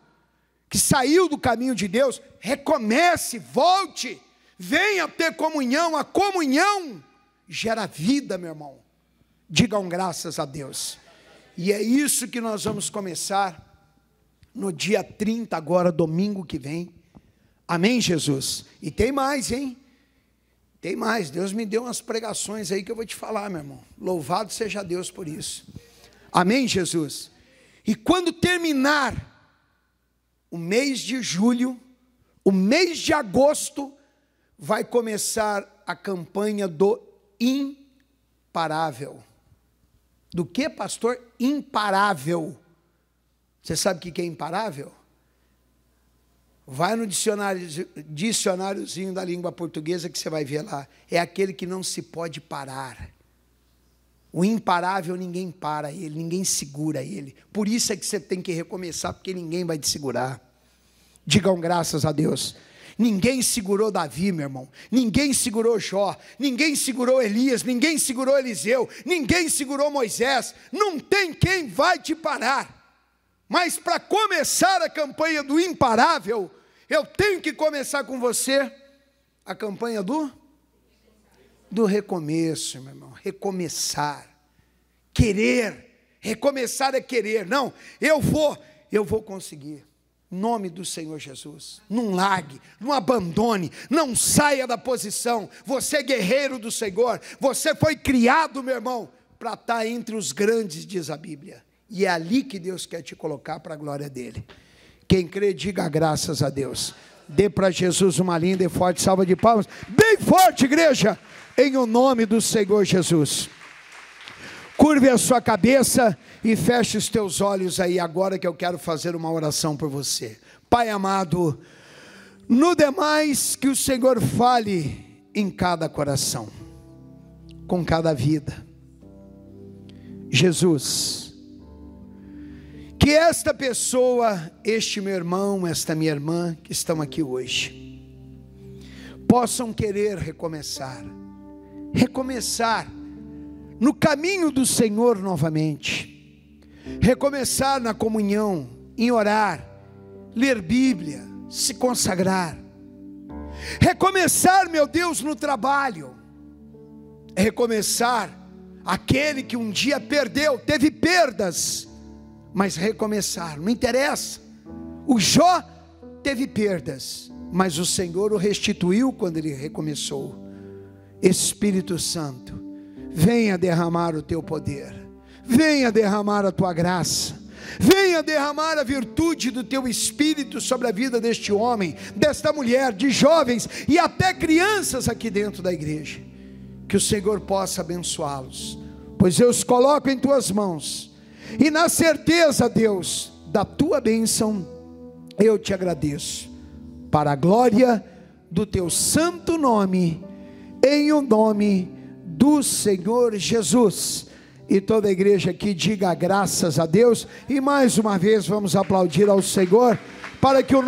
que saiu do caminho de Deus, recomece, volte. Venha ter comunhão, a comunhão gera vida, meu irmão. Digam graças a Deus. E é isso que nós vamos começar no dia 30, agora, domingo que vem. Amém, Jesus? E tem mais, hein? Tem mais. Deus me deu umas pregações aí que eu vou te falar, meu irmão. Louvado seja Deus por isso. Amém, Jesus? E quando terminar o mês de julho, o mês de agosto, vai começar a campanha do imparável. Do que, pastor? Imparável. Você sabe o que é imparável? Vai no dicionário, dicionáriozinho da língua portuguesa que você vai ver lá. É aquele que não se pode parar. O imparável, ninguém para ele, ninguém segura ele. Por isso é que você tem que recomeçar, porque ninguém vai te segurar. Digam graças a Deus. Ninguém segurou Davi, meu irmão. Ninguém segurou Jó. Ninguém segurou Elias. Ninguém segurou Eliseu. Ninguém segurou Moisés. Não tem quem vai te parar. Mas para começar a campanha do imparável, eu tenho que começar com você a campanha do do recomeço, meu irmão. Recomeçar. Querer. Recomeçar é querer. Não, eu vou, eu vou conseguir nome do Senhor Jesus. Não largue, não abandone, não saia da posição. Você é guerreiro do Senhor, você foi criado, meu irmão, para estar tá entre os grandes, diz a Bíblia. E é ali que Deus quer te colocar para a glória dele. Quem crê, diga graças a Deus. Dê para Jesus uma linda e forte salva de palmas, bem forte, igreja, em o nome do Senhor Jesus. Curve a sua cabeça e feche os teus olhos aí agora que eu quero fazer uma oração por você. Pai amado, no demais que o Senhor fale em cada coração, com cada vida. Jesus, que esta pessoa, este meu irmão, esta minha irmã que estão aqui hoje, possam querer recomeçar, recomeçar no caminho do Senhor novamente, recomeçar na comunhão, em orar, ler Bíblia, se consagrar, recomeçar, meu Deus, no trabalho, é recomeçar aquele que um dia perdeu, teve perdas, mas recomeçar, não interessa. O Jó teve perdas, mas o Senhor o restituiu quando ele recomeçou. Espírito Santo, venha derramar o teu poder, venha derramar a tua graça. Venha derramar a virtude do teu espírito sobre a vida deste homem, desta mulher, de jovens e até crianças aqui dentro da igreja. Que o Senhor possa abençoá-los, pois eu os coloco em tuas mãos. E na certeza, Deus, da tua bênção, eu te agradeço, para a glória do teu santo nome, em o um nome do Senhor Jesus. E toda a igreja aqui diga graças a Deus. E mais uma vez vamos aplaudir ao Senhor para que o